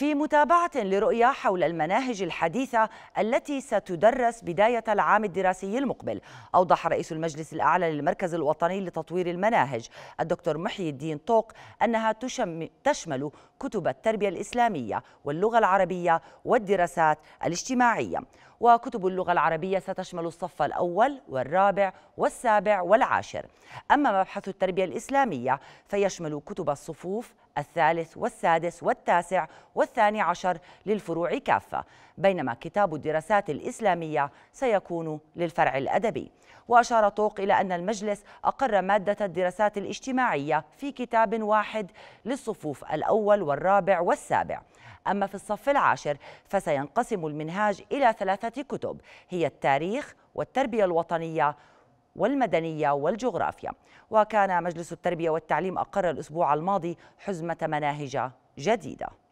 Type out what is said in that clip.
في متابعة لرؤية حول المناهج الحديثة التي ستدرس بداية العام الدراسي المقبل أوضح رئيس المجلس الأعلى للمركز الوطني لتطوير المناهج الدكتور محي الدين طوق أنها تشمل كتب التربية الإسلامية واللغة العربية والدراسات الاجتماعية وكتب اللغة العربية ستشمل الصف الأول والرابع والسابع والعاشر أما مبحث التربية الإسلامية فيشمل كتب الصفوف الثالث والسادس والتاسع والثالث والثاني عشر للفروع كافة بينما كتاب الدراسات الإسلامية سيكون للفرع الأدبي وأشار طوق إلى أن المجلس أقر مادة الدراسات الاجتماعية في كتاب واحد للصفوف الأول والرابع والسابع أما في الصف العاشر فسينقسم المنهاج إلى ثلاثة كتب هي التاريخ والتربية الوطنية والمدنية والجغرافيا وكان مجلس التربية والتعليم أقر الأسبوع الماضي حزمة مناهج جديدة